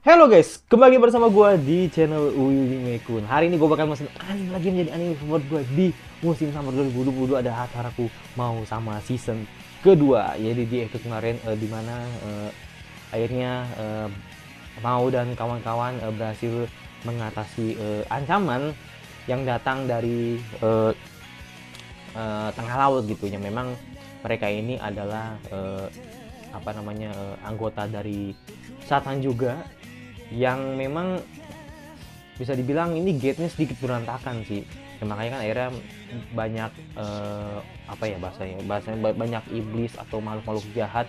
Halo guys, kembali bersama gue di channel Uyuji Mekun Hari ini gue bakal masuk anime lagi menjadi anime favorit gue di musim summer 2022 Ada Hataraku mau sama season kedua Jadi di episode kemarin uh, mana uh, akhirnya uh, Mau dan kawan-kawan uh, berhasil mengatasi uh, ancaman yang datang dari uh, uh, tengah laut gitu ya memang mereka ini adalah uh, apa namanya uh, anggota dari Satan juga yang memang bisa dibilang ini gate-nya sedikit berantakan sih ya, makanya kan akhirnya banyak uh, apa ya bahasanya bahasanya banyak iblis atau makhluk-makhluk jahat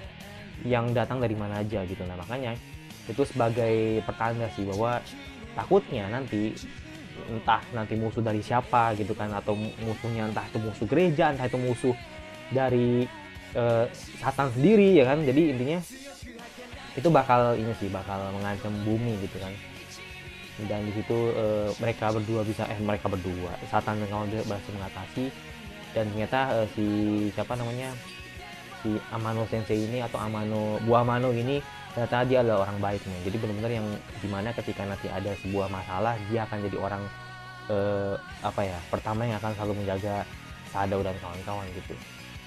yang datang dari mana aja gitu nah makanya itu sebagai pertanda sih bahwa takutnya nanti entah nanti musuh dari siapa gitu kan atau musuhnya entah itu musuh gereja entah itu musuh dari uh, eh, satan sendiri ya kan jadi intinya itu bakal ini sih bakal mengancam bumi gitu kan dan di situ e, mereka berdua bisa eh mereka berdua satan dan kawan berhasil mengatasi dan ternyata e, si siapa namanya si Amano Sensei ini atau Amano Bu Amano ini ternyata dia adalah orang baik nih jadi benar-benar yang dimana ketika nanti ada sebuah masalah dia akan jadi orang e, apa ya pertama yang akan selalu menjaga Sadao dan kawan-kawan gitu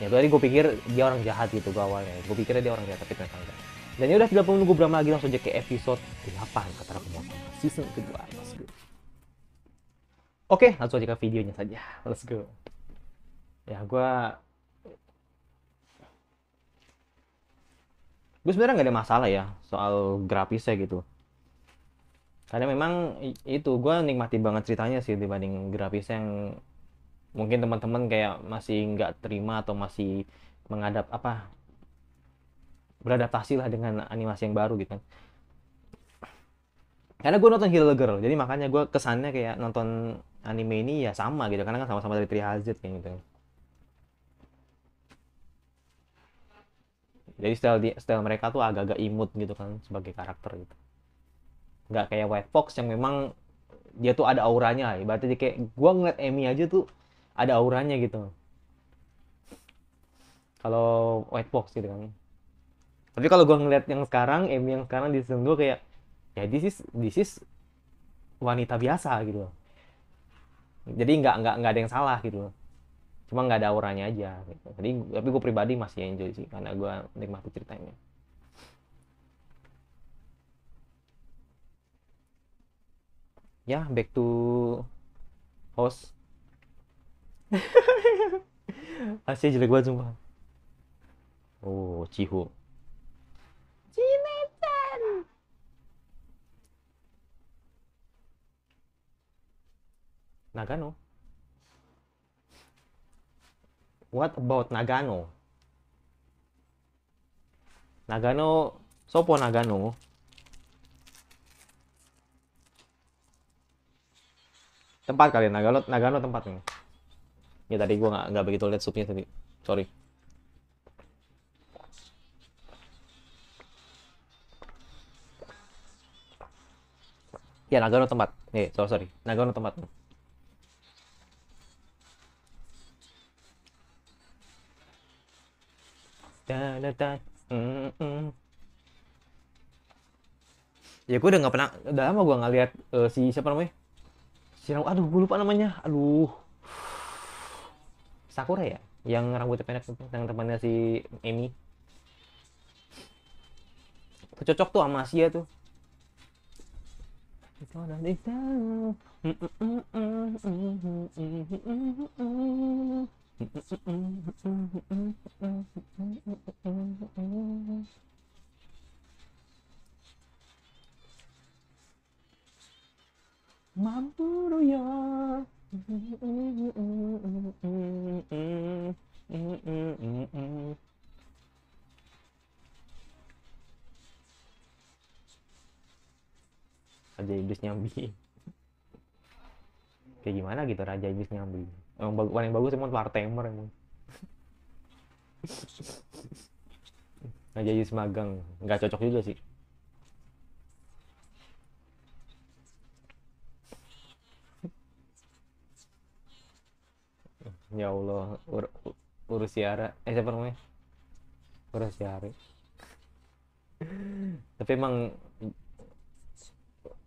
ya tadi gue pikir dia orang jahat gitu gue awalnya gue pikir dia orang jahat tapi ternyata enggak dan ini udah tidak perlu nunggu berapa lagi langsung aja ke episode 8 Ketara mau season kedua. Let's go. Oke, langsung aja ke videonya saja. Let's go. Ya, gue... Gue sebenarnya nggak ada masalah ya soal grafisnya gitu. Karena memang itu, gue nikmati banget ceritanya sih dibanding grafis yang mungkin teman-teman kayak masih nggak terima atau masih menghadap apa beradaptasi lah dengan animasi yang baru gitu kan karena gue nonton Hero Girl jadi makanya gue kesannya kayak nonton anime ini ya sama gitu karena kan sama-sama dari Treehouse kayak gitu jadi style di, style mereka tuh agak-agak imut gitu kan sebagai karakter gitu nggak kayak White Fox yang memang dia tuh ada auranya lah ibaratnya dia kayak gue ngeliat Emmy aja tuh ada auranya gitu kalau White Fox gitu kan tapi kalau gue ngeliat yang sekarang em yang sekarang di season gue kayak ya this is this is wanita biasa gitu loh jadi nggak nggak nggak ada yang salah gitu loh cuma nggak ada auranya aja gitu. jadi tapi gue pribadi masih enjoy sih karena gue nikmati ceritanya ya back to host Asyik jelek banget sumpah oh cihu Nagano? What about Nagano? Nagano, sopo Nagano? Tempat kali ya, Nagano, Nagano tempat nih. Ya tadi gua nggak begitu lihat supnya tadi. Sorry. Ya Nagano tempat. Nih, eh, sorry sorry. Nagano tempat. Da, da, da. Mm -mm. Ya gue udah nggak pernah, udah lama gue nggak lihat uh, si siapa namanya? Si aduh gue lupa namanya, aduh. Sakura ya, yang rambutnya pendek yang temannya si Emi. Cocok tuh sama Asia tuh. gonna be down. 守るよ。Mm-mm-mm-mm-mm-mm-mm-mm-mm. raja iblis nyambi kayak gimana gitu raja iblis nyambi emang bagus paling bagus emang wartamer emang raja iblis magang nggak cocok juga sih ya Allah ur urus siara eh siapa namanya urus siara tapi emang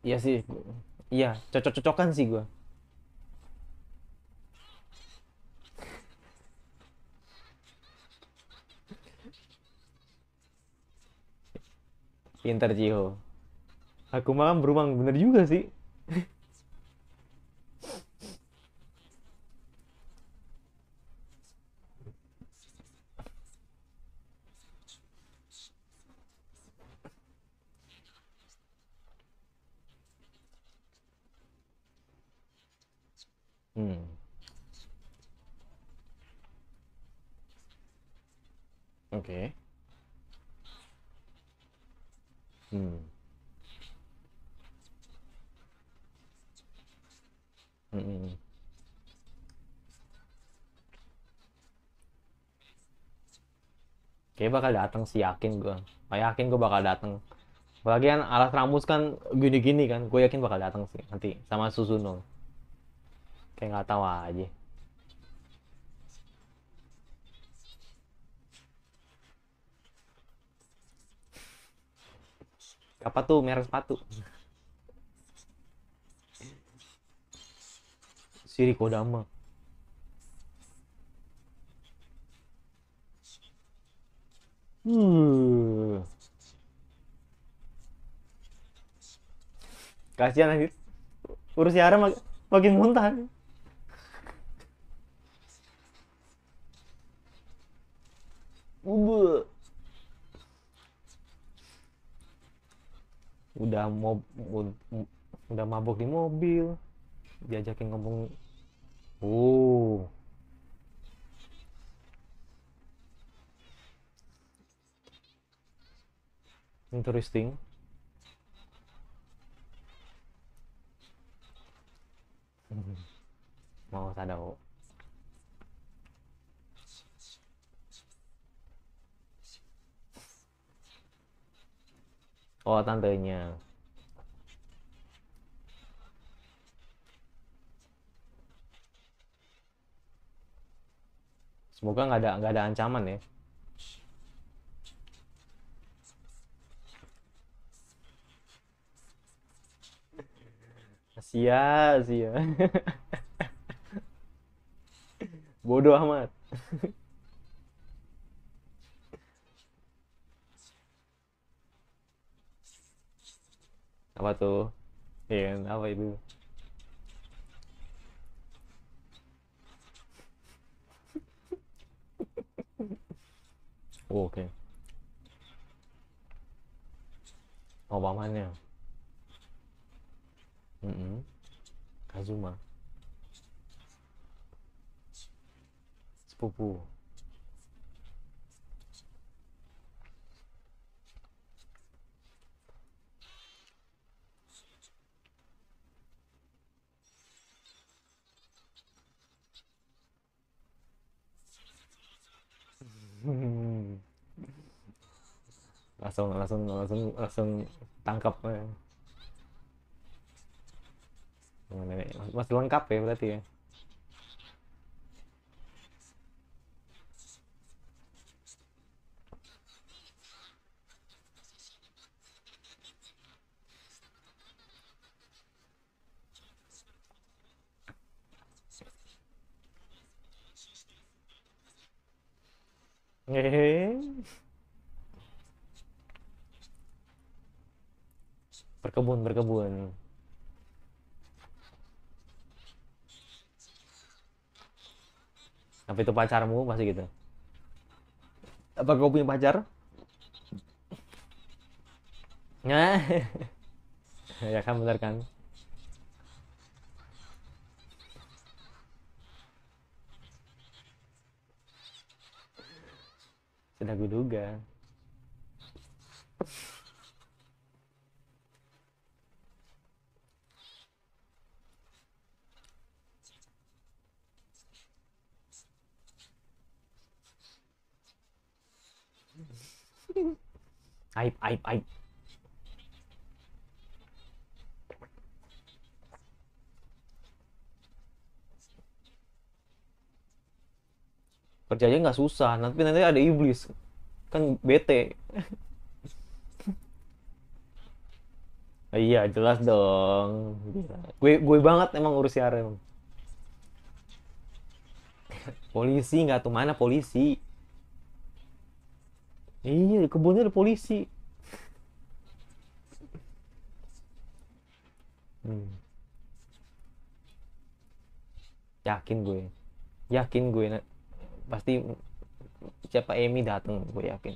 Iya sih. Iya, cocok-cocokan sih gue. Pinter Jiho. Aku malam berumang bener juga sih. Oke. Hmm. Hmm. Kayaknya bakal datang sih yakin gue. yakin gue bakal datang. Bagian kan alas rambut kan gini-gini kan. Gue yakin bakal datang sih nanti sama Susuno. Kayak nggak tahu aja. apa tuh merek sepatu? Siri Kodama. Hmm. Kasihan akhir. urus Ara mak makin muntah. mau udah mabuk di mobil diajakin ngomong uh interesting mau kok oh tantenya semoga nggak ada nggak ada ancaman ya sia sia bodoh amat apa tuh iya apa itu 오, 오케이. 어, 맘하네요. 응, 음, 응. 음. 가즈마. 스포부. 음. langsung langsung langsung langsung tangkap eh. masih lengkap ya berarti ya Hehehe berkebun berkebun apa itu pacarmu masih gitu apa kau punya pacar nah ya kan benar kan sudah kuduga aib aib aib kerjanya nggak susah nanti nanti ada iblis kan bete iya jelas dong gue gue banget emang urus siaran polisi nggak tuh mana polisi Iya, di kebunnya ada polisi. Hmm. Yakin gue. Yakin gue pasti siapa Emi datang, gue yakin.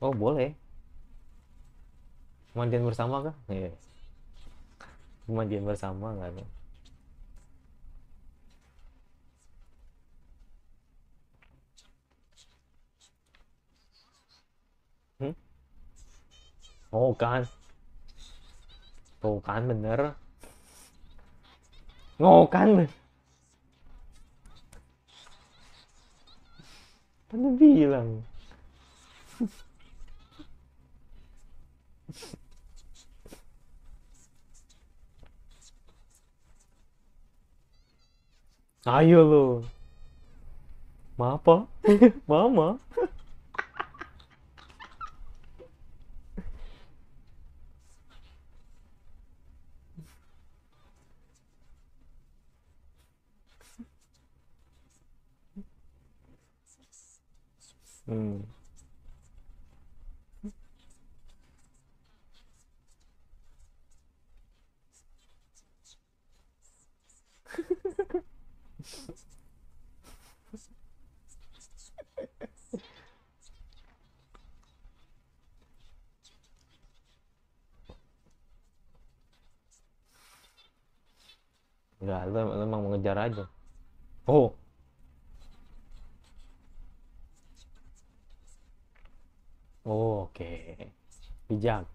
Oh boleh. Pemandian bersama kah? Iya. Yeah. Pemandian bersama nggak Hmm? Oh kan. Oh kan bener. Oh kan bener. Kan bilang. Ayo lo. apa Mama? Hmm. raggio. Oh! Ok. Pigiamo.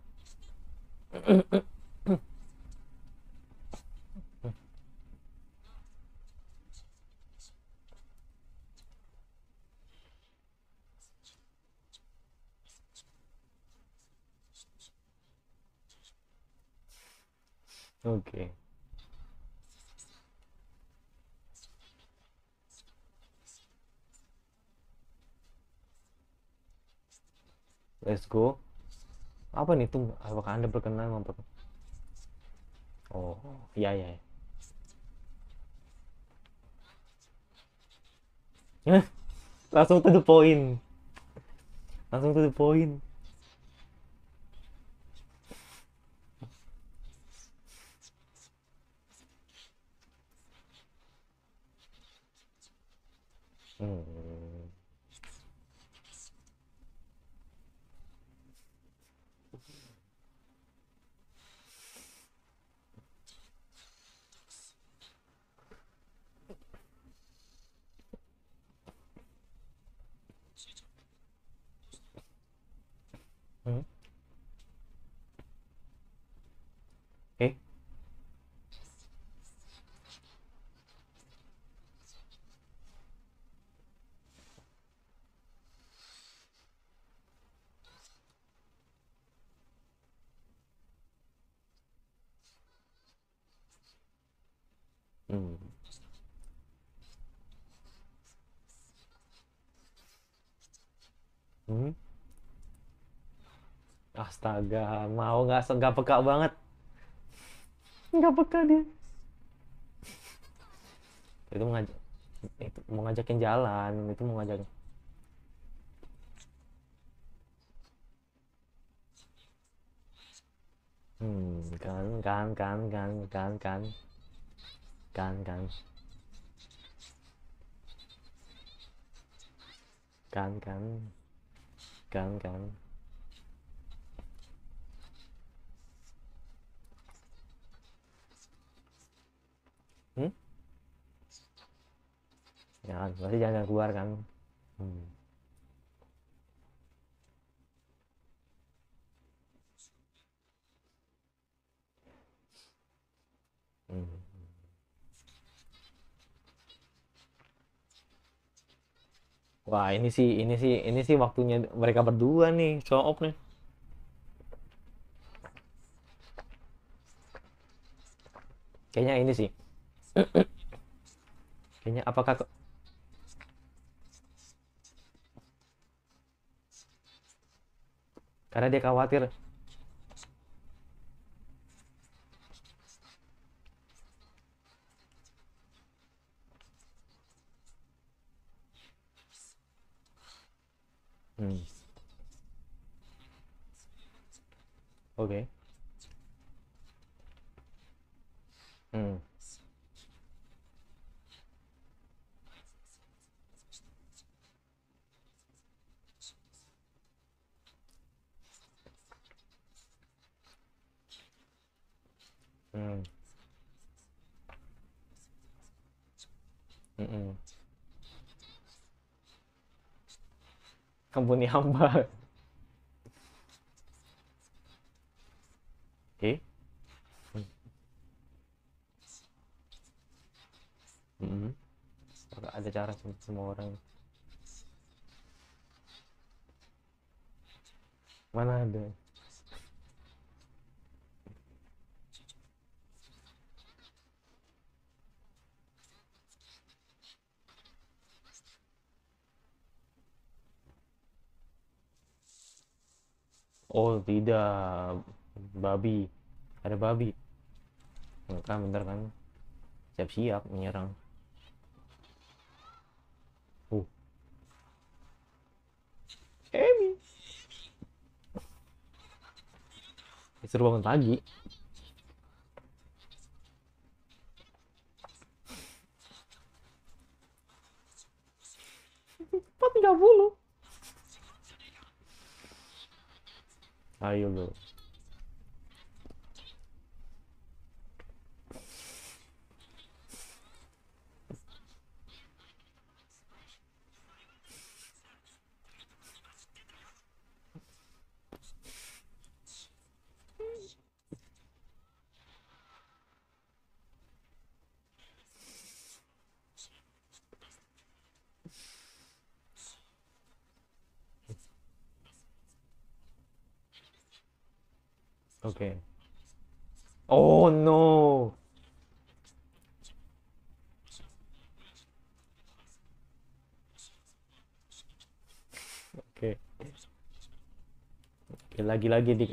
Okay. let's go apa nih tuh apakah anda berkenan memper oh iya iya, iya. langsung tuh the point langsung tuh the point Astaga, mau nggak nggak peka banget. Nggak peka dia. Itu mengajak itu mau ngajakin jalan, itu mau ngajakin. Hmm, kan kan kan kan kan kan kan kan kan kan kan kan hmm? jangan berarti jangan keluar kan hmm. Hmm. Wah ini sih ini sih ini sih waktunya mereka berdua nih show nih. Kayaknya ini sih Kayaknya apakah kok Karena dia khawatir Hmm. Oke. Okay. Hmm. Mmm. Mhm. Ampuni hamba. Oke. Hmm. Ada cara semua orang. tidak babi ada babi Maka bentar kan siap-siap menyerang uh Emi seru banget lagi empat tiga puluh don't know. Okay. Oh no. Oke. Okay. Oke, okay, lagi-lagi di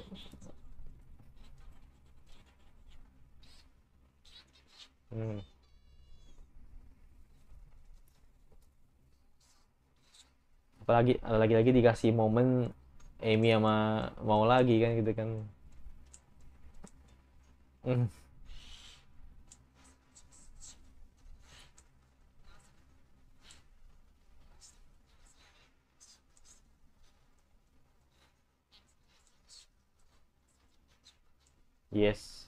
Hmm. Apalagi lagi-lagi dikasih momen Amy sama mau lagi kan gitu kan. Yes.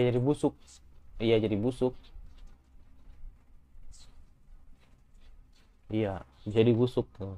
dia jadi busuk iya jadi busuk iya jadi busuk tuh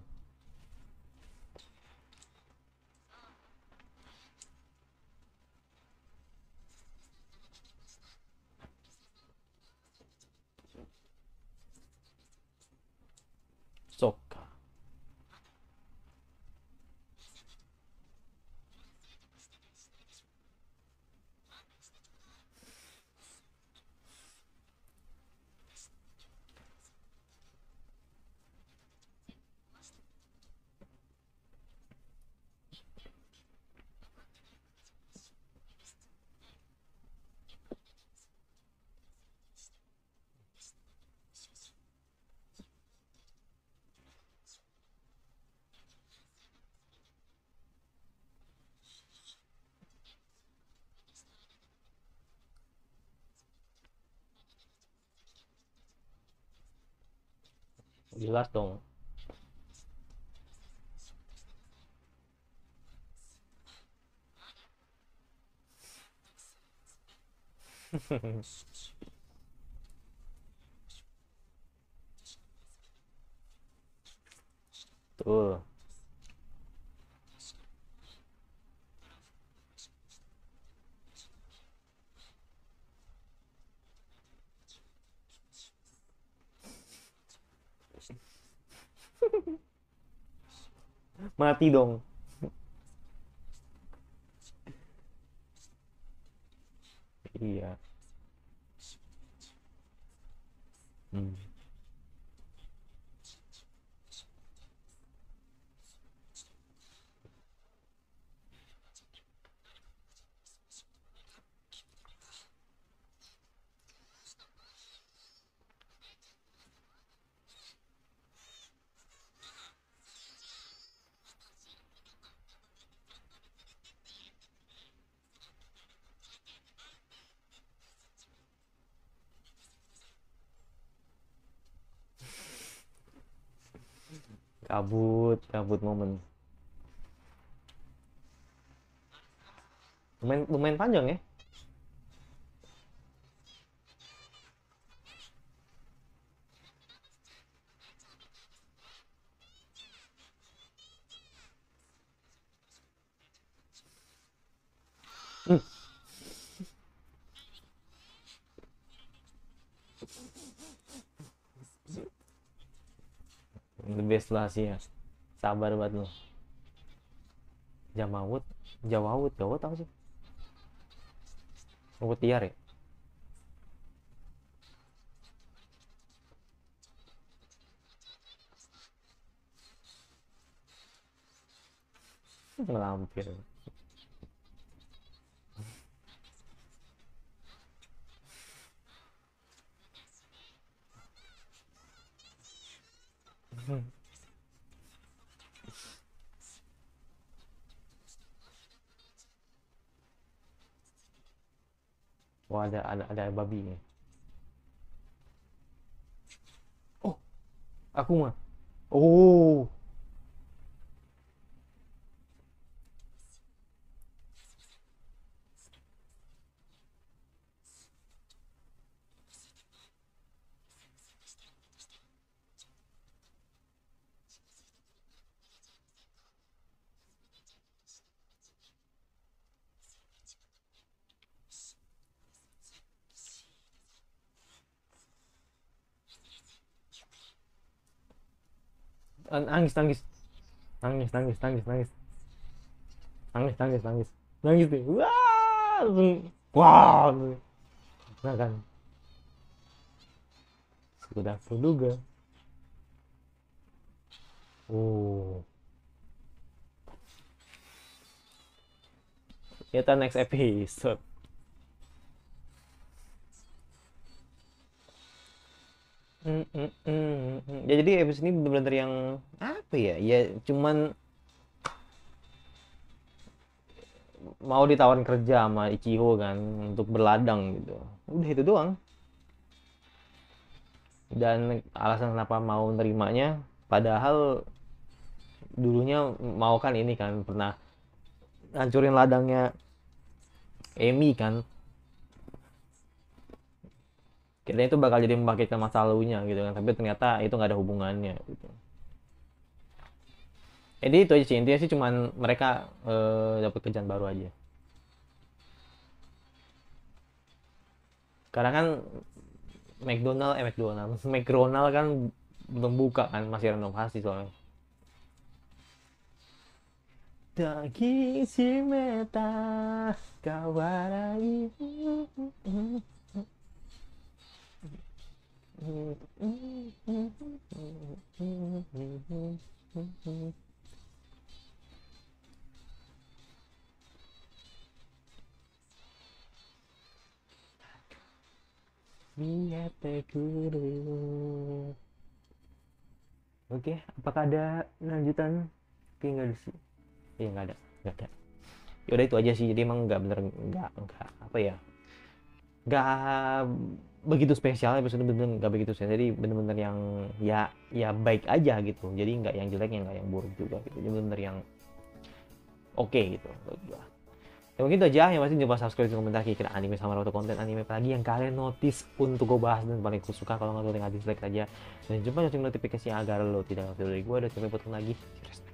de latão. Tô mati dong iya hmm. kabut kabut momen lumayan lumayan panjang ya Sulawesi ya sabar banget lo Jamawut Jawawut jawa tau sih Wut tiar ya ngelampir hmm. ada ada ada babi ni. oh aku mah oh nangis nangis nangis nangis nangis nangis nangis nangis nangis nangis deh wah langsung wah nah kan sudah nangis oh kita next episode Mm, mm, mm, ya jadi episode ini benar-benar yang apa ya? Ya cuman mau ditawarin kerja sama Ichiho kan untuk berladang gitu. Udah itu doang. Dan alasan kenapa mau nerimanya padahal dulunya mau kan ini kan pernah hancurin ladangnya Emi kan Kira itu bakal jadi membangkitkan masa lalunya gitu kan, tapi ternyata itu nggak ada hubungannya gitu. Jadi eh, itu aja sih intinya sih cuman mereka uh, eh, dapat kerjaan baru aja. Karena kan McDonald eh McDonald, McDonald kan belum buka kan masih renovasi soalnya. Daging si meta kawarai. Biar Oke, apakah ada lanjutan? Oke, nggak ada sih. Iya, nggak ada, nggak ada. Yaudah itu aja sih. Jadi emang nggak bener, nggak, nggak apa ya? Nggak begitu spesial episode bener-bener nggak begitu spesial jadi bener-bener yang ya ya baik aja gitu jadi nggak yang jelek nggak yang buruk juga gitu jadi bener-bener yang oke okay, gitu ya mungkin itu aja yang pasti jangan subscribe dan komentar kira-kira anime sama atau konten anime apalagi yang kalian notice untuk gue bahas dan paling gue suka kalau nggak tuh tinggal dislike aja dan jumpa lonceng notifikasi agar lo tidak ketinggalan dari gue dan sampai bertemu lagi Bye.